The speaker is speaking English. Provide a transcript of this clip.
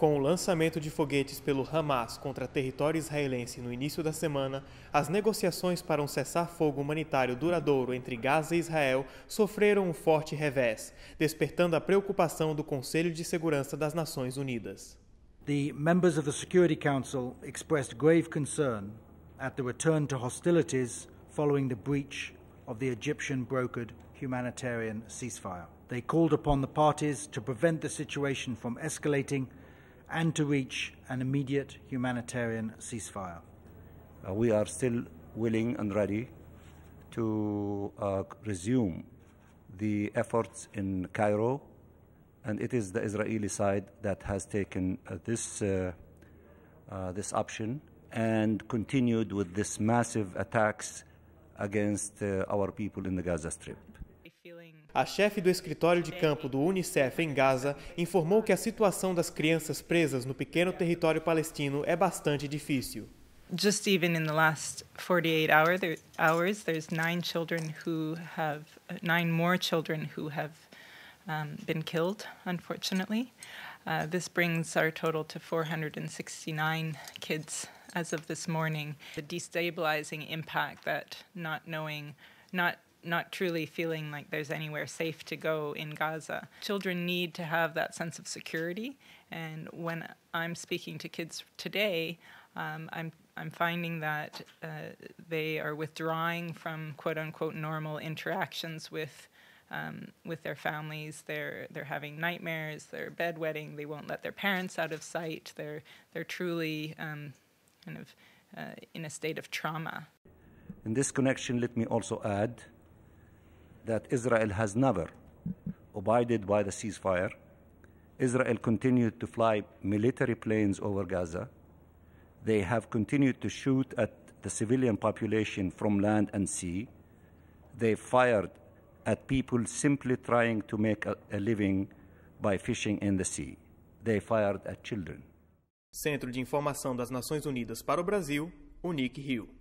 Com o lançamento de foguetes pelo Hamas contra território israelense no início da semana, as negociações para um cessar-fogo humanitário duradouro entre Gaza e Israel sofreram um forte revés, despertando a preocupação do Conselho de Segurança das Nações Unidas. The members of the Security Council expressed grave concern at the return to hostilities following the breach of the Egyptian brokered humanitarian ceasefire. They called upon the parties to prevent the situation from escalating and to reach an immediate humanitarian ceasefire. Uh, we are still willing and ready to uh, resume the efforts in Cairo, and it is the Israeli side that has taken uh, this, uh, uh, this option and continued with this massive attacks against uh, our people in the Gaza Strip. A chefe do escritório de campo do Unicef em Gaza informou que a situação das crianças presas no pequeno território palestino é bastante difícil. Just even in the last 48 hour, there, hours, there's nine children who have nine more children who have um, been killed, unfortunately. Uh, this brings our total to 469 kids as of this morning. The destabilizing impact that not knowing, not not truly feeling like there's anywhere safe to go in Gaza. Children need to have that sense of security. And when I'm speaking to kids today, um, I'm, I'm finding that uh, they are withdrawing from quote unquote normal interactions with. Um, with their families, they're they're having nightmares. They're bedwetting. They won't let their parents out of sight. They're they're truly um, kind of uh, in a state of trauma. In this connection, let me also add that Israel has never abided by the ceasefire. Israel continued to fly military planes over Gaza. They have continued to shoot at the civilian population from land and sea. They fired at people simply trying to make a, a living by fishing in the sea. They fired at children. Centro de Informação das Nações Unidas para o Brasil, Unic Rio.